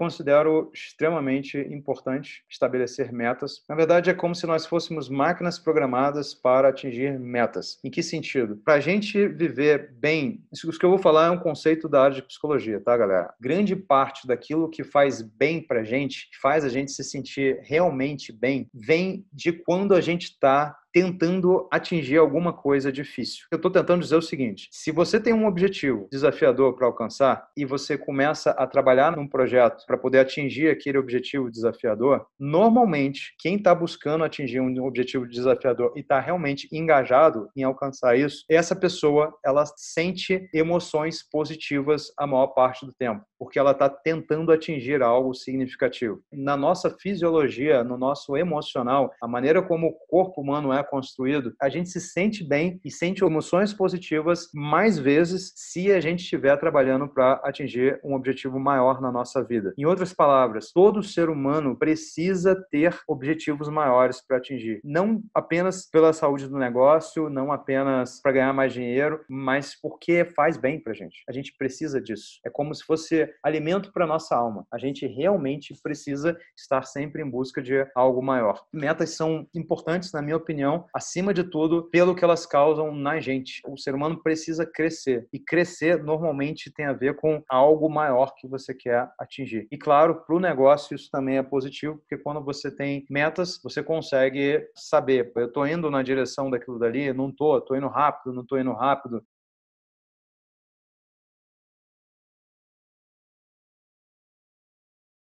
considero extremamente importante estabelecer metas. Na verdade, é como se nós fôssemos máquinas programadas para atingir metas. Em que sentido? Para a gente viver bem, isso que eu vou falar é um conceito da área de psicologia, tá, galera? Grande parte daquilo que faz bem para gente, que faz a gente se sentir realmente bem, vem de quando a gente está tentando atingir alguma coisa difícil. Eu estou tentando dizer o seguinte: se você tem um objetivo desafiador para alcançar e você começa a trabalhar num projeto para poder atingir aquele objetivo desafiador, normalmente quem está buscando atingir um objetivo desafiador e está realmente engajado em alcançar isso, essa pessoa ela sente emoções positivas a maior parte do tempo, porque ela está tentando atingir algo significativo. Na nossa fisiologia, no nosso emocional, a maneira como o corpo humano é né, construído, a gente se sente bem e sente emoções positivas mais vezes se a gente estiver trabalhando para atingir um objetivo maior na nossa vida. Em outras palavras, todo ser humano precisa ter objetivos maiores para atingir, não apenas pela saúde do negócio, não apenas para ganhar mais dinheiro, mas porque faz bem para gente. A gente precisa disso. É como se fosse alimento para nossa alma. A gente realmente precisa estar sempre em busca de algo maior. Metas são importantes, na minha opinião acima de tudo, pelo que elas causam na gente. O ser humano precisa crescer. E crescer normalmente tem a ver com algo maior que você quer atingir. E claro, para o negócio isso também é positivo, porque quando você tem metas, você consegue saber, eu estou indo na direção daquilo dali, não estou, estou indo rápido, não estou indo rápido,